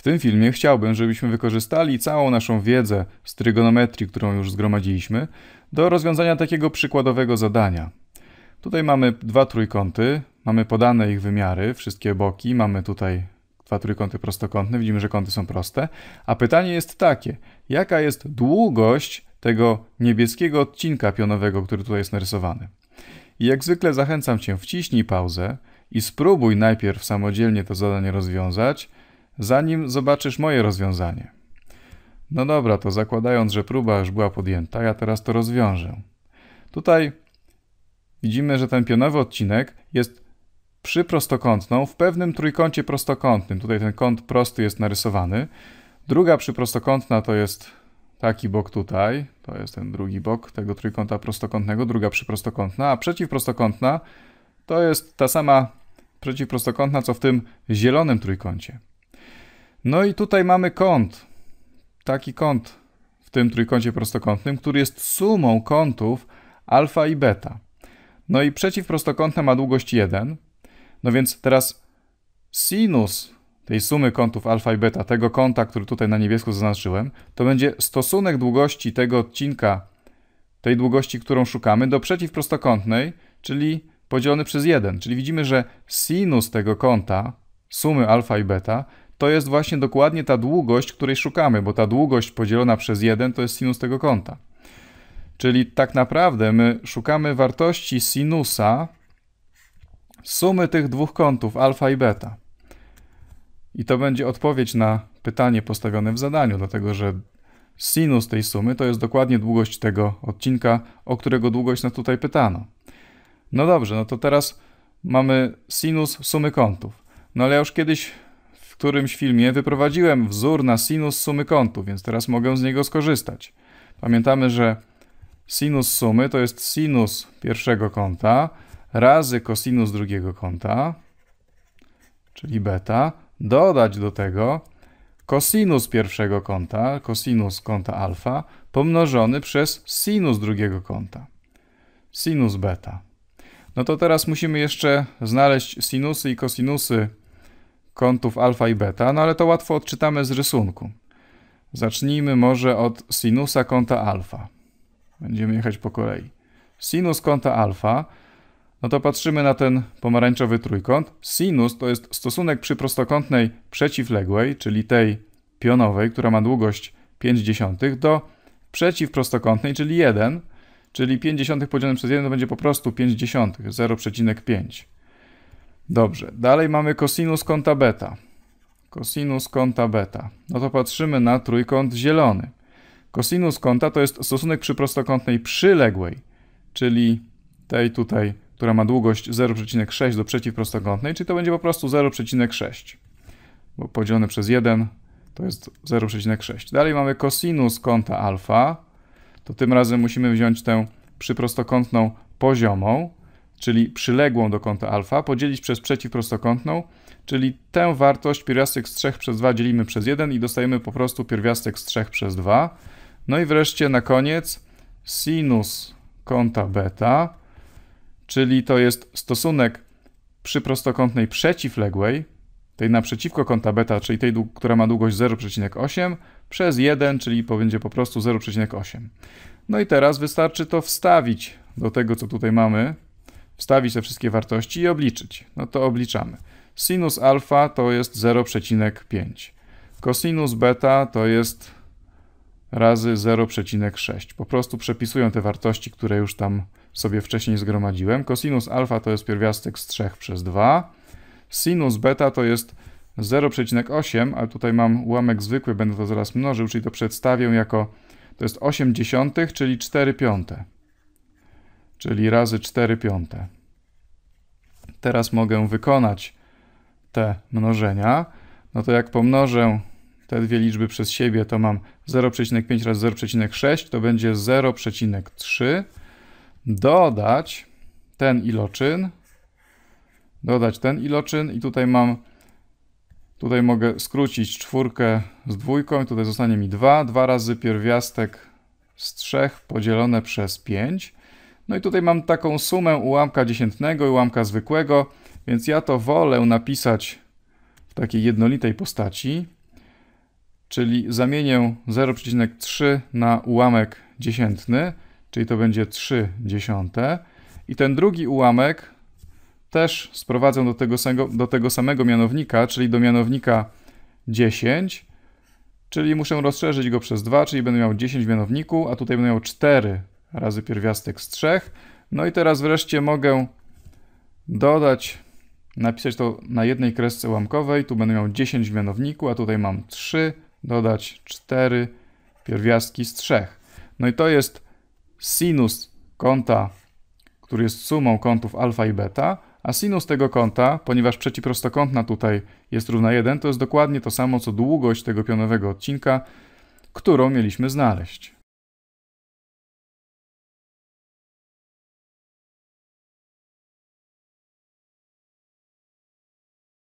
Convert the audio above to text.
W tym filmie chciałbym, żebyśmy wykorzystali całą naszą wiedzę z trygonometrii, którą już zgromadziliśmy, do rozwiązania takiego przykładowego zadania. Tutaj mamy dwa trójkąty, mamy podane ich wymiary, wszystkie boki, mamy tutaj dwa trójkąty prostokątne, widzimy, że kąty są proste. A pytanie jest takie, jaka jest długość tego niebieskiego odcinka pionowego, który tutaj jest narysowany? I jak zwykle zachęcam Cię, wciśnij pauzę i spróbuj najpierw samodzielnie to zadanie rozwiązać, zanim zobaczysz moje rozwiązanie. No dobra, to zakładając, że próba już była podjęta, ja teraz to rozwiążę. Tutaj widzimy, że ten pionowy odcinek jest przy prostokątną w pewnym trójkącie prostokątnym. Tutaj ten kąt prosty jest narysowany. Druga przyprostokątna to jest taki bok tutaj, to jest ten drugi bok tego trójkąta prostokątnego, druga przyprostokątna, a przeciwprostokątna to jest ta sama przeciwprostokątna, co w tym zielonym trójkącie. No i tutaj mamy kąt. Taki kąt w tym trójkącie prostokątnym, który jest sumą kątów alfa i beta. No i przeciw ma długość 1. No więc teraz sinus tej sumy kątów alfa i beta, tego kąta, który tutaj na niebiesko zaznaczyłem, to będzie stosunek długości tego odcinka, tej długości, którą szukamy, do przeciwprostokątnej, czyli podzielony przez 1. Czyli widzimy, że sinus tego kąta, sumy alfa i beta, to jest właśnie dokładnie ta długość, której szukamy, bo ta długość podzielona przez 1 to jest sinus tego kąta. Czyli tak naprawdę my szukamy wartości sinusa sumy tych dwóch kątów, alfa i beta. I to będzie odpowiedź na pytanie postawione w zadaniu, dlatego że sinus tej sumy to jest dokładnie długość tego odcinka, o którego długość nas tutaj pytano. No dobrze, no to teraz mamy sinus sumy kątów. No ale ja już kiedyś którymś filmie wyprowadziłem wzór na sinus sumy kątu, więc teraz mogę z niego skorzystać. Pamiętamy, że sinus sumy to jest sinus pierwszego kąta razy kosinus drugiego kąta, czyli beta, dodać do tego kosinus pierwszego kąta, kosinus kąta alfa, pomnożony przez sinus drugiego kąta, sinus beta. No to teraz musimy jeszcze znaleźć sinusy i kosinusy kątów alfa i beta, no ale to łatwo odczytamy z rysunku. Zacznijmy może od sinusa kąta alfa. Będziemy jechać po kolei. Sinus kąta alfa, no to patrzymy na ten pomarańczowy trójkąt. Sinus to jest stosunek przy prostokątnej przeciwległej, czyli tej pionowej, która ma długość 5 do przeciwprostokątnej, czyli 1, czyli 50 podzielonym przez 1 to będzie po prostu 50, 0,5. Dobrze, dalej mamy cosinus kąta beta. Cosinus kąta beta. No to patrzymy na trójkąt zielony. Cosinus kąta to jest stosunek przy prostokątnej przyległej, czyli tej tutaj, która ma długość 0,6 do przeciwprostokątnej, czyli to będzie po prostu 0,6. Bo podzielone przez 1 to jest 0,6. Dalej mamy cosinus kąta alfa. To tym razem musimy wziąć tę przyprostokątną poziomą, czyli przyległą do kąta alfa, podzielić przez przeciwprostokątną, czyli tę wartość pierwiastek z 3 przez 2 dzielimy przez 1 i dostajemy po prostu pierwiastek z 3 przez 2. No i wreszcie na koniec sinus kąta beta, czyli to jest stosunek przy prostokątnej przeciwległej, tej naprzeciwko kąta beta, czyli tej, która ma długość 0,8 przez 1, czyli będzie po prostu 0,8. No i teraz wystarczy to wstawić do tego, co tutaj mamy, wstawić te wszystkie wartości i obliczyć. No to obliczamy. Sinus alfa to jest 0,5. Kosinus beta to jest razy 0,6. Po prostu przepisuję te wartości, które już tam sobie wcześniej zgromadziłem. Kosinus alfa to jest pierwiastek z 3 przez 2. Sinus beta to jest 0,8, ale tutaj mam ułamek zwykły, będę to zaraz mnożył, czyli to przedstawię jako to jest 8 dziesiątych, czyli 4 piąte czyli razy 4 piąte. Teraz mogę wykonać te mnożenia. No to jak pomnożę te dwie liczby przez siebie, to mam 0,5 razy 0,6, to będzie 0,3. Dodać ten iloczyn, dodać ten iloczyn i tutaj mam, tutaj mogę skrócić czwórkę z dwójką i tutaj zostanie mi 2, 2 razy pierwiastek z 3 podzielone przez 5. No i tutaj mam taką sumę ułamka dziesiętnego i ułamka zwykłego, więc ja to wolę napisać w takiej jednolitej postaci, czyli zamienię 0,3 na ułamek dziesiętny, czyli to będzie 3 dziesiąte. I ten drugi ułamek też sprowadzę do tego, do tego samego mianownika, czyli do mianownika 10, czyli muszę rozszerzyć go przez 2, czyli będę miał 10 w mianowniku, a tutaj będę miał 4 razy pierwiastek z 3. No i teraz wreszcie mogę dodać, napisać to na jednej kresce łamkowej. Tu będę miał 10 w mianowniku, a tutaj mam 3, dodać 4 pierwiastki z 3. No i to jest sinus kąta, który jest sumą kątów alfa i beta, a sinus tego kąta, ponieważ przeciwprostokątna tutaj jest równa 1, to jest dokładnie to samo co długość tego pionowego odcinka, którą mieliśmy znaleźć.